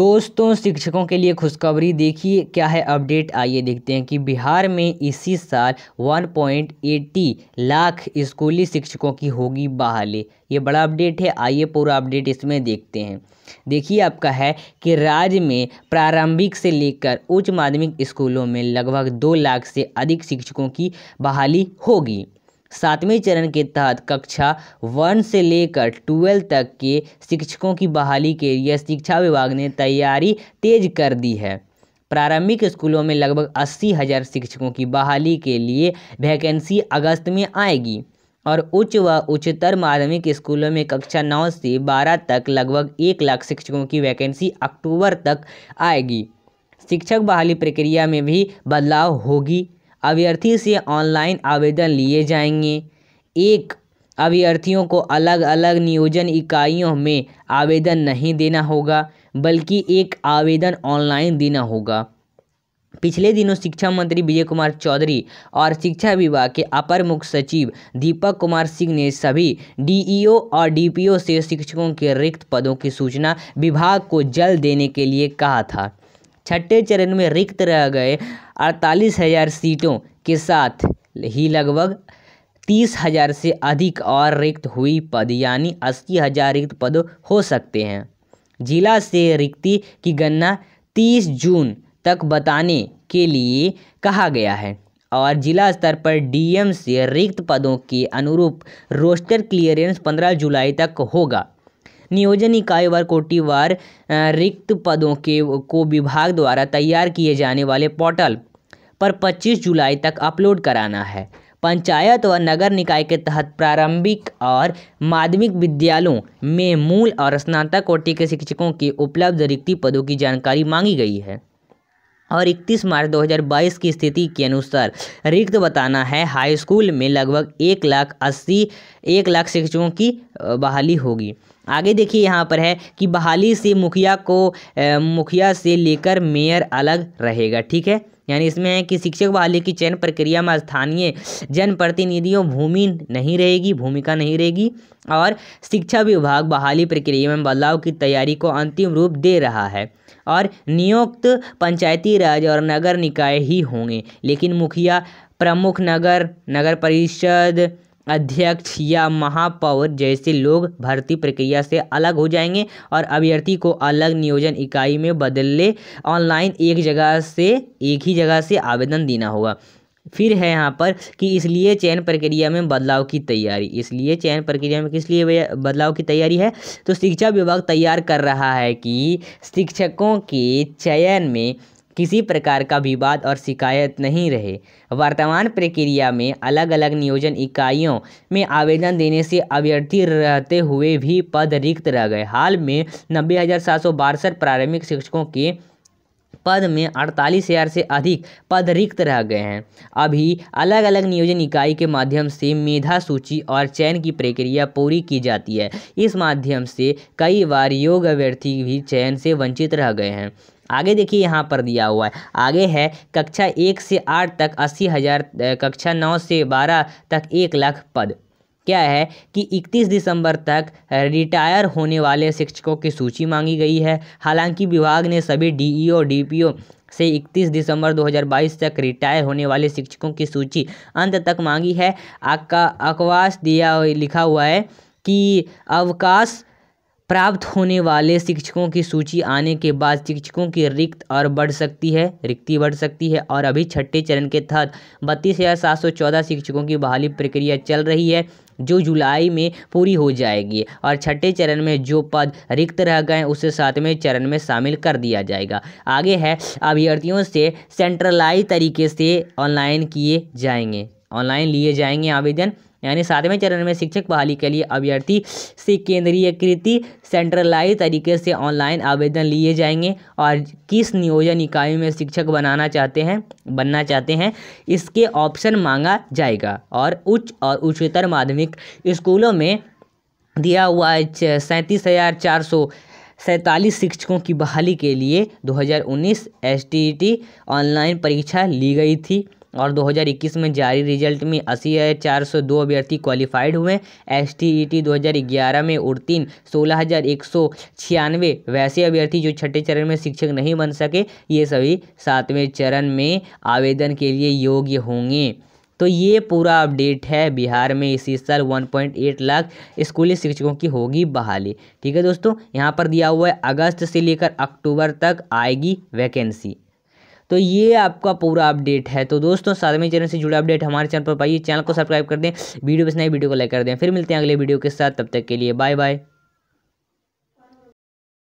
दोस्तों शिक्षकों के लिए खुशखबरी देखिए क्या है अपडेट आइए देखते हैं कि बिहार में इसी साल 1.80 लाख स्कूली शिक्षकों की होगी बहाली ये बड़ा अपडेट है आइए पूरा अपडेट इसमें देखते हैं देखिए आपका है कि राज्य में प्रारंभिक से लेकर उच्च माध्यमिक स्कूलों में लगभग दो लाख से अधिक शिक्षकों की बहाली होगी सातवें चरण के तहत कक्षा वन से लेकर ट्वेल्व तक के शिक्षकों की बहाली के लिए शिक्षा विभाग ने तैयारी तेज कर दी है प्रारंभिक स्कूलों में लगभग अस्सी हज़ार शिक्षकों की बहाली के लिए वैकेंसी अगस्त में आएगी और उच्च व उच्चतर माध्यमिक स्कूलों में कक्षा नौ से बारह तक लगभग एक लाख शिक्षकों की वैकेंसी अक्टूबर तक आएगी शिक्षक बहाली प्रक्रिया में भी बदलाव होगी अभ्यर्थी से ऑनलाइन आवेदन लिए जाएंगे एक अभ्यर्थियों को अलग अलग नियोजन इकाइयों में आवेदन नहीं देना होगा बल्कि एक आवेदन ऑनलाइन देना होगा पिछले दिनों शिक्षा मंत्री विजय कुमार चौधरी और शिक्षा विभाग के अपर मुख्य सचिव दीपक कुमार सिंह ने सभी डीईओ और डीपीओ से शिक्षकों के रिक्त पदों की सूचना विभाग को जल्द देने के लिए कहा था छठे चरण में रिक्त रह गए अड़तालीस हज़ार सीटों के साथ ही लगभग तीस हज़ार से अधिक और रिक्त हुई पद यानी अस्सी हज़ार रिक्त पद हो सकते हैं जिला से रिक्ति की गणना तीस जून तक बताने के लिए कहा गया है और जिला स्तर पर डीएम से रिक्त पदों के अनुरूप रोस्टर क्लियरेंस पंद्रह जुलाई तक होगा नियोजन इकाई इकाईवार कोटिवार रिक्त पदों के को विभाग द्वारा तैयार किए जाने वाले पोर्टल पर 25 जुलाई तक अपलोड कराना है पंचायत व नगर निकाय के तहत प्रारंभिक और माध्यमिक विद्यालयों में मूल और स्नातक कोटि के शिक्षकों के उपलब्ध रिक्ति पदों की जानकारी मांगी गई है और 31 मार्च 2022 की स्थिति के अनुसार रिक्त बताना है हाई स्कूल में लगभग एक लाख अस्सी एक लाख शिक्षकों की बहाली होगी आगे देखिए यहाँ पर है कि बहाली से मुखिया को मुखिया से लेकर मेयर अलग रहेगा ठीक है यानी इसमें है कि शिक्षक बहाली की चयन प्रक्रिया में स्थानीय जनप्रतिनिधियों भूमि नहीं रहेगी भूमिका नहीं रहेगी और शिक्षा विभाग बहाली प्रक्रिया में बदलाव की तैयारी को अंतिम रूप दे रहा है और नियुक्त पंचायती राज और नगर निकाय ही होंगे लेकिन मुखिया प्रमुख नगर नगर परिषद अध्यक्ष या महापौर जैसे लोग भर्ती प्रक्रिया से अलग हो जाएंगे और अभ्यर्थी को अलग नियोजन इकाई में बदले ऑनलाइन एक जगह से एक ही जगह से आवेदन देना होगा फिर है यहाँ पर कि इसलिए चयन प्रक्रिया में बदलाव की तैयारी इसलिए चयन प्रक्रिया में किस लिए बदलाव की तैयारी है तो शिक्षा विभाग तैयार कर रहा है कि शिक्षकों के चयन में किसी प्रकार का विवाद और शिकायत नहीं रहे वर्तमान प्रक्रिया में अलग अलग नियोजन इकाइयों में आवेदन देने से अभ्यर्थी रहते हुए भी पद रिक्त रह गए हाल में नब्बे प्रारंभिक शिक्षकों के पद में अड़तालीस हज़ार से अधिक पद रिक्त रह गए हैं अभी अलग अलग नियोजन इकाई के माध्यम से मेधा सूची और चयन की प्रक्रिया पूरी की जाती है इस माध्यम से कई बार योग्य अभ्यर्थी भी चयन से वंचित रह गए हैं आगे देखिए यहाँ पर दिया हुआ है आगे है कक्षा एक से आठ तक अस्सी हज़ार कक्षा नौ से बारह तक एक लाख पद क्या है कि 31 दिसंबर तक रिटायर होने वाले शिक्षकों की सूची मांगी गई है हालांकि विभाग ने सभी डीईओ डीपीओ से 31 दिसंबर 2022 तक रिटायर होने वाले शिक्षकों की सूची अंत तक मांगी है आका अकवास दिया लिखा हुआ है कि अवकाश प्राप्त होने वाले शिक्षकों की सूची आने के बाद शिक्षकों की रिक्त और बढ़ सकती है रिक्ति बढ़ सकती है और अभी छठे चरण के तहत बत्तीस हज़ार सात सौ चौदह शिक्षकों की बहाली प्रक्रिया चल रही है जो जुलाई में पूरी हो जाएगी और छठे चरण में जो पद रिक्त रह गए उसे सातवें चरण में शामिल कर दिया जाएगा आगे है अभ्यर्थियों से सेंट्रलाइज तरीके से ऑनलाइन किए जाएंगे ऑनलाइन लिए जाएंगे आवेदन यानी सातवें चरण में शिक्षक बहाली के लिए अभ्यर्थी से केंद्रीय कृति सेंट्रलाइज तरीके से ऑनलाइन आवेदन लिए जाएंगे और किस नियोजन इकाई में शिक्षक बनाना चाहते हैं बनना चाहते हैं इसके ऑप्शन मांगा जाएगा और उच्च और उच्चतर माध्यमिक स्कूलों में दिया हुआ सैंतीस हज़ार चार सौ सैंतालीस शिक्षकों की बहाली के लिए 2019 टी ऑनलाइन परीक्षा ली गई थी और 2021 में जारी रिजल्ट में अस्सी हज़ार चार सौ दो अभ्यर्थी क्वालिफाइड हुए एस टी ई टी दो हज़ार ग्यारह में उड़तीन सोलह हज़ार एक सौ छियानवे वैसे अभ्यर्थी जो छठे चरण में शिक्षक नहीं बन सके ये सभी सातवें चरण में आवेदन के लिए योग्य होंगे तो ये पूरा अपडेट है बिहार में इसी साल 1.8 लाख स्कूली शिक्षकों की होगी बहाली ठीक है दोस्तों यहाँ पर दिया हुआ है अगस्त से लेकर अक्टूबर तक आएगी वैकेंसी तो ये आपका पूरा अपडेट है तो दोस्तों सातवें चरण से जुड़ा अपडेट हमारे चैनल पर पाइए चैनल को सब्सक्राइब कर दें वीडियो पसंद आई वीडियो को लाइक कर दें फिर मिलते हैं अगले वीडियो के साथ तब तक के लिए बाय बाय